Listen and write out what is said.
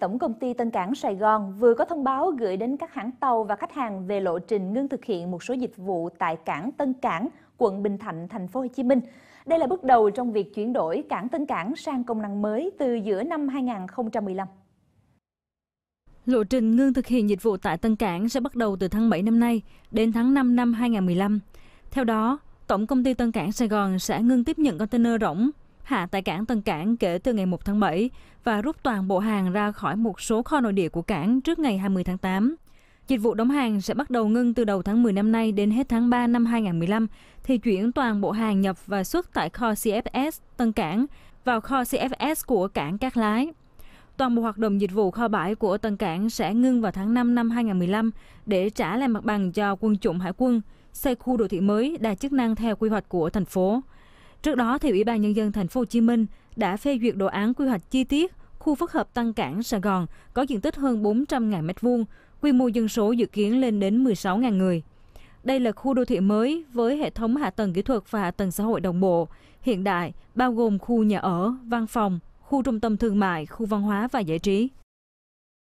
Tổng công ty Tân Cảng Sài Gòn vừa có thông báo gửi đến các hãng tàu và khách hàng về lộ trình ngưng thực hiện một số dịch vụ tại cảng Tân Cảng, quận Bình Thạnh, thành phố Hồ Chí Minh. Đây là bước đầu trong việc chuyển đổi cảng Tân Cảng sang công năng mới từ giữa năm 2015. Lộ trình ngưng thực hiện dịch vụ tại Tân Cảng sẽ bắt đầu từ tháng 7 năm nay đến tháng 5 năm 2015. Theo đó, Tổng công ty Tân Cảng Sài Gòn sẽ ngưng tiếp nhận container rỗng hạ tại cảng Tân Cảng kể từ ngày 1 tháng 7 và rút toàn bộ hàng ra khỏi một số kho nội địa của cảng trước ngày 20 tháng 8. Dịch vụ đóng hàng sẽ bắt đầu ngưng từ đầu tháng 10 năm nay đến hết tháng 3 năm 2015 thì chuyển toàn bộ hàng nhập và xuất tại kho CFS Tân Cảng vào kho CFS của cảng Cát Lái. Toàn bộ hoạt động dịch vụ kho bãi của Tân Cảng sẽ ngưng vào tháng 5 năm 2015 để trả lại mặt bằng cho quân chủng hải quân, xây khu đô thị mới đa chức năng theo quy hoạch của thành phố. Trước đó thì Ủy ban nhân dân thành phố Hồ Chí Minh đã phê duyệt đồ án quy hoạch chi tiết khu phức hợp Tăng Cảng Sài Gòn có diện tích hơn 400.000 m2, quy mô dân số dự kiến lên đến 16.000 người. Đây là khu đô thị mới với hệ thống hạ tầng kỹ thuật và hạ tầng xã hội đồng bộ, hiện đại, bao gồm khu nhà ở, văn phòng, khu trung tâm thương mại, khu văn hóa và giải trí.